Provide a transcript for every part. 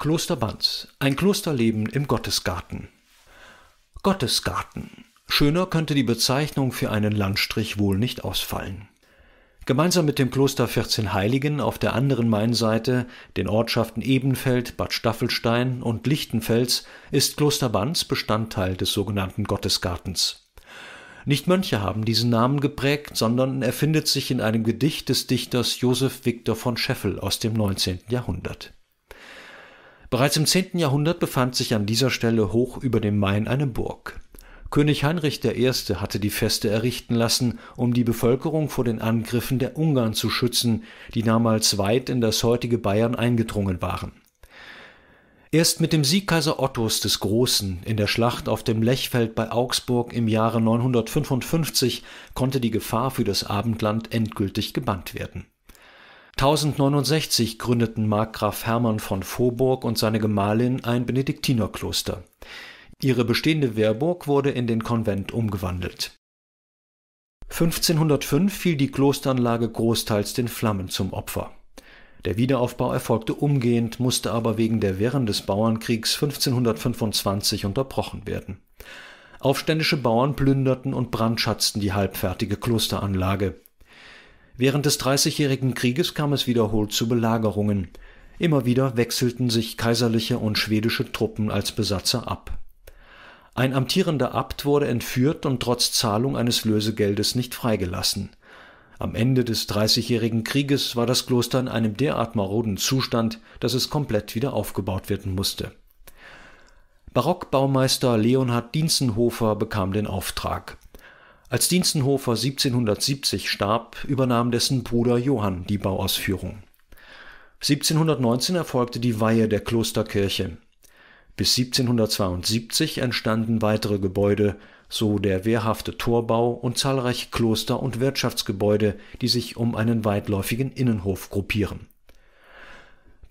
Kloster Banz. Ein Klosterleben im Gottesgarten. Gottesgarten. Schöner könnte die Bezeichnung für einen Landstrich wohl nicht ausfallen. Gemeinsam mit dem Kloster 14 Heiligen auf der anderen Mainseite, den Ortschaften Ebenfeld, Bad Staffelstein und Lichtenfels, ist Kloster Banz Bestandteil des sogenannten Gottesgartens. Nicht Mönche haben diesen Namen geprägt, sondern er findet sich in einem Gedicht des Dichters Josef Victor von Scheffel aus dem 19. Jahrhundert. Bereits im 10. Jahrhundert befand sich an dieser Stelle hoch über dem Main eine Burg. König Heinrich I. hatte die Feste errichten lassen, um die Bevölkerung vor den Angriffen der Ungarn zu schützen, die damals weit in das heutige Bayern eingedrungen waren. Erst mit dem Sieg Kaiser Ottos des Großen in der Schlacht auf dem Lechfeld bei Augsburg im Jahre 955 konnte die Gefahr für das Abendland endgültig gebannt werden 1069 gründeten Markgraf Hermann von Voburg und seine Gemahlin ein Benediktinerkloster. Ihre bestehende Wehrburg wurde in den Konvent umgewandelt. 1505 fiel die Klosteranlage großteils den Flammen zum Opfer. Der Wiederaufbau erfolgte umgehend, musste aber wegen der während des Bauernkriegs 1525 unterbrochen werden. Aufständische Bauern plünderten und brandschatzten die halbfertige Klosteranlage Während des Dreißigjährigen Krieges kam es wiederholt zu Belagerungen. Immer wieder wechselten sich kaiserliche und schwedische Truppen als Besatzer ab. Ein amtierender Abt wurde entführt und trotz Zahlung eines Lösegeldes nicht freigelassen. Am Ende des Dreißigjährigen Krieges war das Kloster in einem derart maroden Zustand, dass es komplett wieder aufgebaut werden musste. Barockbaumeister Leonhard Dienzenhofer bekam den Auftrag, als Dienstenhofer 1770 starb, übernahm dessen Bruder Johann die Bauausführung. 1719 erfolgte die Weihe der Klosterkirche. Bis 1772 entstanden weitere Gebäude, so der wehrhafte Torbau und zahlreiche Kloster- und Wirtschaftsgebäude, die sich um einen weitläufigen Innenhof gruppieren.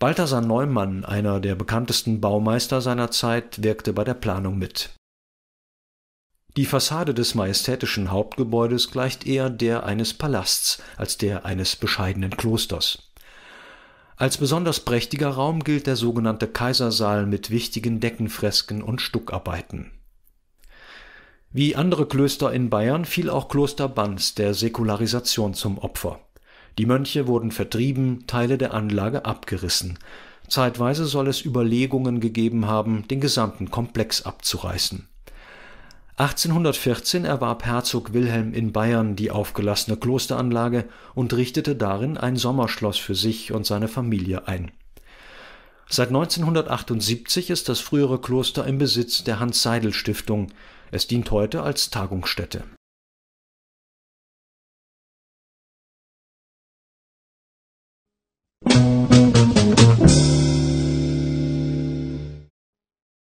Balthasar Neumann, einer der bekanntesten Baumeister seiner Zeit, wirkte bei der Planung mit die Fassade des majestätischen Hauptgebäudes gleicht eher der eines Palasts als der eines bescheidenen Klosters. Als besonders prächtiger Raum gilt der sogenannte Kaisersaal mit wichtigen Deckenfresken und Stuckarbeiten. Wie andere Klöster in Bayern fiel auch Kloster Banz der Säkularisation zum Opfer. Die Mönche wurden vertrieben, Teile der Anlage abgerissen. Zeitweise soll es Überlegungen gegeben haben, den gesamten Komplex abzureißen 1814 erwarb Herzog Wilhelm in Bayern die aufgelassene Klosteranlage und richtete darin ein Sommerschloss für sich und seine Familie ein. Seit 1978 ist das frühere Kloster im Besitz der Hans-Seidel-Stiftung, es dient heute als Tagungsstätte